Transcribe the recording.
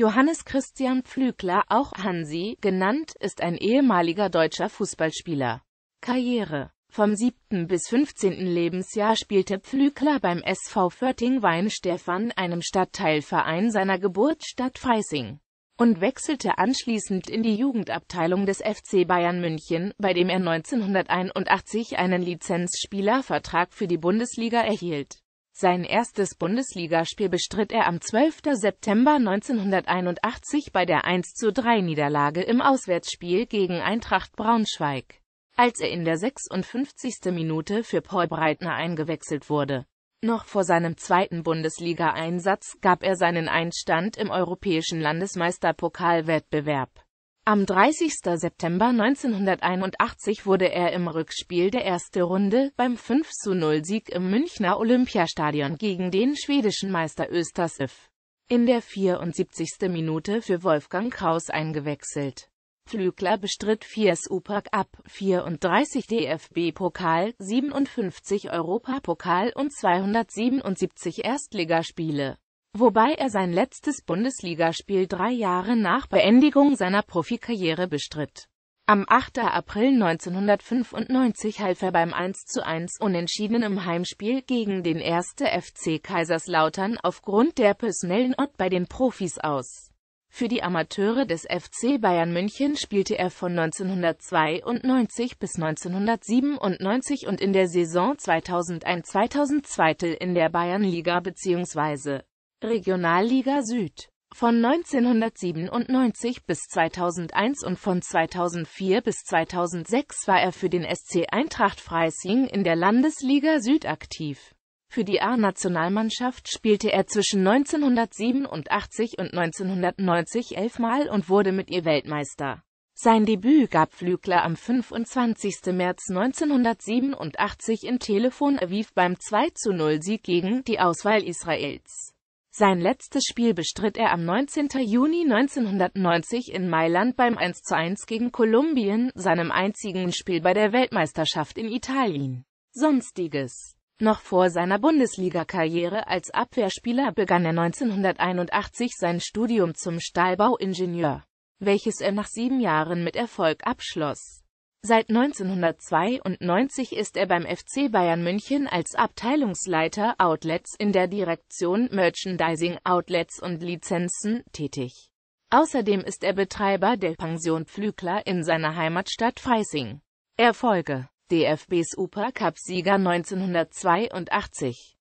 Johannes Christian Pflügler, auch Hansi, genannt, ist ein ehemaliger deutscher Fußballspieler. Karriere Vom 7. bis 15. Lebensjahr spielte Pflügler beim SV Förting-Weinstefan, einem Stadtteilverein seiner Geburtsstadt Freising, und wechselte anschließend in die Jugendabteilung des FC Bayern München, bei dem er 1981 einen Lizenzspielervertrag für die Bundesliga erhielt sein erstes Bundesligaspiel bestritt er am 12. September 1981 bei der 1 zu 3 niederlage im Auswärtsspiel gegen Eintracht Braunschweig, als er in der 56. Minute für Paul Breitner eingewechselt wurde. Noch vor seinem zweiten Bundesligaeinsatz gab er seinen Einstand im europäischen Landesmeisterpokalwettbewerb. Am 30. September 1981 wurde er im Rückspiel der ersten Runde beim 5-0-Sieg im Münchner Olympiastadion gegen den schwedischen Meister Östersöf in der 74. Minute für Wolfgang Kraus eingewechselt. Flügler bestritt 4 Super ab, 34 DFB-Pokal, 57 Europapokal und 277 Erstligaspiele wobei er sein letztes Bundesligaspiel drei Jahre nach Beendigung seiner Profikarriere bestritt. Am 8. April 1995 half er beim 1 1:1 Unentschieden im Heimspiel gegen den 1. FC Kaiserslautern aufgrund der personellen Ort bei den Profis aus. Für die Amateure des FC Bayern München spielte er von 1992 bis 1997 und in der Saison 2001-2002 in der Bayernliga bzw. Regionalliga Süd von 1997 bis 2001 und von 2004 bis 2006 war er für den SC Eintracht Freising in der Landesliga Süd aktiv. Für die A-Nationalmannschaft spielte er zwischen 1987 und 1990 elfmal und wurde mit ihr Weltmeister. Sein Debüt gab Flügler am 25. März 1987 in Telefon Aviv beim 2-0-Sieg gegen die Auswahl Israels. Sein letztes Spiel bestritt er am 19. Juni 1990 in Mailand beim 1 zu 1 gegen Kolumbien, seinem einzigen Spiel bei der Weltmeisterschaft in Italien. Sonstiges noch vor seiner Bundesliga-Karriere als Abwehrspieler begann er 1981 sein Studium zum Stahlbauingenieur, welches er nach sieben Jahren mit Erfolg abschloss. Seit 1992 ist er beim FC Bayern München als Abteilungsleiter Outlets in der Direktion Merchandising, Outlets und Lizenzen tätig. Außerdem ist er Betreiber der Pension Pflügler in seiner Heimatstadt Freising. Erfolge DFB Supercup-Sieger 1982